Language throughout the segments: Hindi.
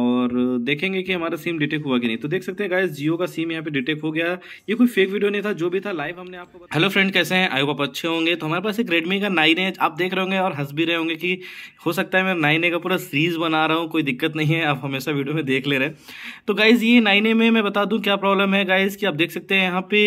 और देखेंगे कि हमारा सिम डिटेक्ट हुआ कि नहीं तो देख सकते हैं गाइस जियो का सिम यहाँ पे डिटेक्ट हो गया ये कोई फेक वीडियो नहीं था जो भी था लाइव हमने आपको हेलो फ्रेंड कैसे हैं आई होप अच्छे होंगे तो हमारे पास एक रेडमी का नाइन है आप देख रहे होंगे और हंस भी रहे होंगे कि हो सकता है मैं नाइन का पूरा सीरीज बना रहा हूँ कोई दिक्कत नहीं है आप हमेशा वीडियो में देख ले रहे तो गाइज़ ये नाइन में मैं बता दूँ क्या प्रॉब्लम है गाइज़ की आप देख सकते हैं यहाँ पे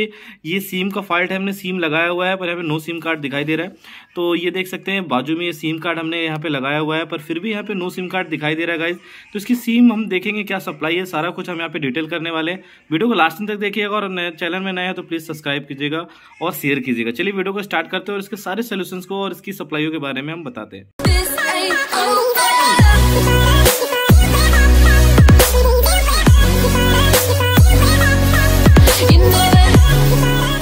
ये सिम का फॉल्ट है हमने सिम लगाया हुआ है पर यहाँ पे नो सिम कार्ड दिखाई दे रहा है तो ये देख सकते हैं बाजू में ये सिम कार्ड हमने यहाँ पे लगाया हुआ है पर फिर भी यहाँ पे नो सिम कार्ड दिखाई दे रहा है गाइज तो इसकी स्कीम हम देखेंगे क्या सप्लाई है सारा कुछ हम यहाँ पे डिटेल करने वाले हैं वीडियो को लास्ट तक देखिएगा और चैनल में नया है तो प्लीज़ सब्सक्राइब कीजिएगा और शेयर कीजिएगा चलिए वीडियो को स्टार्ट करते हैं और इसके सारे सोल्यूशन को और इसकी सप्लाइयों के बारे में हम बताते हैं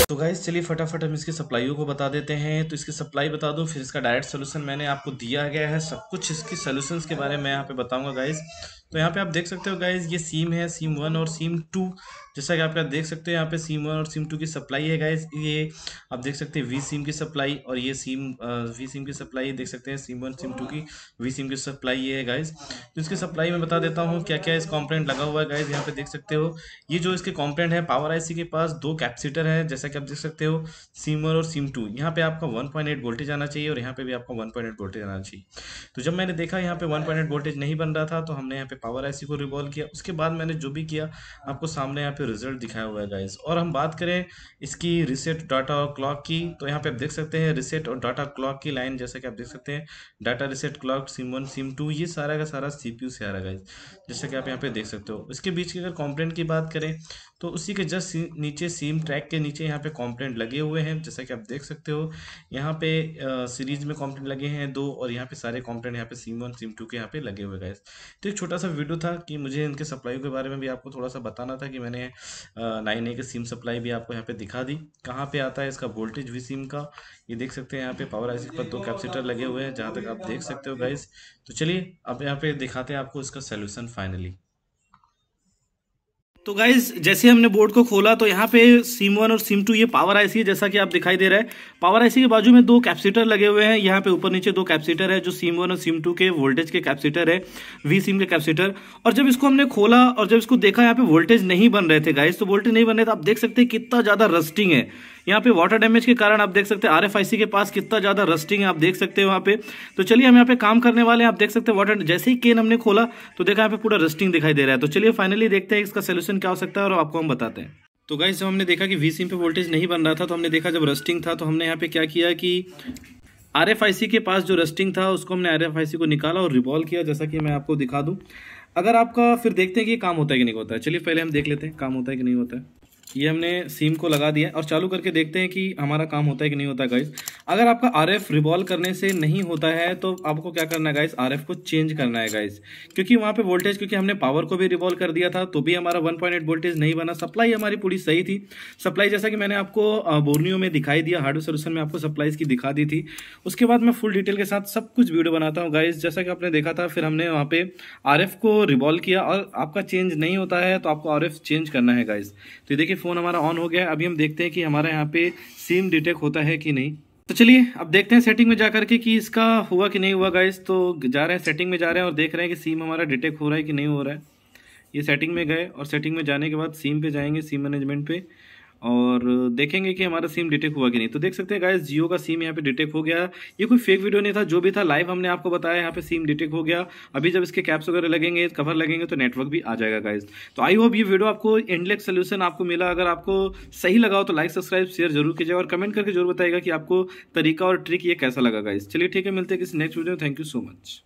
तो चलिए फटाफट हम इसकी सप्लाइयों को बता देते हैं तो इसकी सप्लाई बता दूं फिर इसका डायरेक्ट सोल्यूशन मैंने आपको दिया गया है सब कुछ इसकी सोल्यूशंस के बारे में यहाँ पे बताऊंगा गाइज तो यहाँ पे आप देख सकते हो गाइज ये सीम है सीम वन और सीम टू जैसा कि आप देख सकते हो यहाँ पे सीम वन और सीम टू की सप्लाई है गाइज ये आप देख सकते हैं वी सीम की सप्लाई और ये सीम वी सीम की सप्लाई देख सकते हैं सीम वन सीम टू की वी सीम की सप्लाई ये है गाइज तो इसकी सप्लाई मैं बता देता हूँ क्या क्या इस कॉम्प्लेंट लगा हुआ है गाइज यहाँ पे देख सकते हो ये जो इसके कॉम्प्लेंट है पावर आई के पास दो कैप्सीटर है जैसा कि आप देख सकते हो सीम वन और सीम टू यहाँ पे आपका वन पॉइंट एट वोल्टेज आना चाहिए और यहाँ पे भी आपका वन पॉइंट एट वोल्टेज आना चाहिए तो जब मैंने देखा यहाँ पे वन पॉइंट एट वोल्टेज नहीं बन रहा था तो हमने यहाँ पे पावर आईसी को रिवॉल्व किया उसके बाद मैंने जो भी किया आपको सामने यहाँ पे रिजल्ट दिखाया हुआ है गाइज और हम बात करें इसकी रिसेट डाटा और क्लॉक की तो यहाँ पे आप देख सकते हैं रिसेट और डाटा क्लॉक की लाइन जैसा कि आप देख सकते हैं data reset clock SIM one SIM two ये सारा का सारा सी से आ रहा है गाइज जैसा कि आप यहाँ पे देख सकते हो इसके बीच की अगर कॉम्प्लेंट की बात करें तो उसी के जस्ट नीचे सीम ट्रैक के नीचे यहाँ पे कॉम्प्लेंट लगे हुए हैं जैसा कि आप देख सकते हो यहाँ पे सीरीज में कॉम्प्लेंट लगे हैं दो और यहाँ पे सारे कॉम्प्लेंट यहाँ पे सीम वन सीम टू के यहाँ पे लगे हुए गाइस तो एक छोटा सा सा वीडियो था कि मुझे इनके सप्लाई के बारे में भी आपको थोड़ा सा बताना था कि मैंने नाइन ए के सिम सप्लाई भी आपको यहाँ पे दिखा दी कहाँ पे आता है इसका वोल्टेज भी सिम का ये देख सकते हैं यहाँ पे पावर आईसी पर दो कैपेसिटर लगे हुए हैं जहाँ तक आप देख सकते हो गाइस तो चलिए अब यहाँ पे दिखाते हैं आपको इसका सोल्यूशन फाइनली तो गाइज जैसे हमने बोर्ड को खोला तो यहाँ पे सिम वन और सिम टू ये पावर आईसी है जैसा कि आप दिखाई दे रहा है पावर आईसी के बाजू में दो कैप्सीटर लगे हुए हैं यहाँ पे ऊपर नीचे दो कैप्सीटर है जो सिम वन और सिम टू के वोल्टेज के कैप्सीटर है वी सिम के कैप्सीटर और जब इसको हमने खोला और जब इसको देखा यहाँ पे वोल्टेज नहीं बन रहे थे गाइज तो वोल्टेज नहीं बन रहे थे आप देख सकते कितना ज़्यादा रस्टिंग है यहाँ पे वाटर डैमेज के कारण आप देख सकते हैं आर के पास कितना ज़्यादा रस्टिंग है आप देख सकते हैं वहाँ पे तो चलिए हम यहाँ पे काम करने वाले हैं आप देख सकते हैं वाटर जैसे ही केन हमने खोला तो देखा यहाँ पे पूरा रस्टिंग दिखाई दे रहा है तो चलिए फाइनली देखते हैं इसका सोल्यूशन ऑप्शन क्या हो सकता है और आपको हम बताते हैं तो गाइज जब हमने देखा कि वी सिम पे वोल्टेज नहीं बन रहा था तो हमने देखा जब रस्टिंग था तो हमने यहाँ पे क्या किया कि आर के पास जो रस्टिंग था उसको हमने आर को निकाला और रिवॉल्व किया जैसा कि मैं आपको दिखा दूँ अगर आपका फिर देखते हैं कि काम होता है कि नहीं होता है चलिए पहले हम देख लेते हैं काम होता है कि नहीं होता है ये हमने सीम को लगा दिया और चालू करके देखते हैं कि हमारा काम होता है कि नहीं होता है गाइस अगर आपका आर एफ रिवॉल्व करने से नहीं होता है तो आपको क्या करना है गाइस आर एफ को चेंज करना है गाइस क्योंकि वहाँ पे वोल्टेज क्योंकि हमने पावर को भी रिवॉल्व कर दिया था तो भी हमारा 1.8 वोल्टेज नहीं बना सप्लाई हमारी पूरी सही थी सप्लाई जैसा कि मैंने आपको बोर्नियो में दिखाई दिया हार्डवेयर सोल्यूशन में आपको सप्लाईज की दिखा दी थी उसके बाद मैं फुल डिटेल के साथ सब कुछ वीडियो बनाता हूँ गाइज जैसा कि आपने देखा था फिर हमने वहाँ पे आर को रिवॉल्व किया और आपका चेंज नहीं होता है तो आपको आर चेंज करना है गाइज तो देखिए फ़ोन हमारा ऑन हो गया अभी हम देखते हैं कि हमारे यहाँ पे सिम डिटेक्ट होता है कि नहीं तो चलिए अब देखते हैं सेटिंग में जा करके कि इसका हुआ कि नहीं हुआ गाइस तो जा रहे हैं सेटिंग में जा रहे हैं और देख रहे हैं कि सिम हमारा डिटेक्ट हो रहा है कि नहीं हो रहा है ये सेटिंग में गए और सेटिंग में जाने के बाद सिम पे जाएंगे सिम मैनेजमेंट पे और देखेंगे कि हमारा सिम डिटेक्ट हुआ कि नहीं तो देख सकते हैं गाइस जियो का सिम यहाँ पे डिटेक्ट हो गया ये कोई फेक वीडियो नहीं था जो भी था लाइव हमने आपको बताया यहाँ पे सिम डिटेक्ट हो गया अभी जब इसके कैप्स वगैरह लगेंगे कवर लगेंगे तो नेटवर्क भी आ जाएगा गाइज तो आई होप ये वीडियो आपको एंडलेक सोल्यूशन आपको मिला अगर आपको सही लगा हो तो लाइक सब्सक्राइब शेयर जरूर कीजिए और कमेंट करके जरूर बताएगा कि आपको तरीका और ट्रिक ये कैसा लगा गाइज चलिए ठीक है मिलते हैं किसी next video thank you so much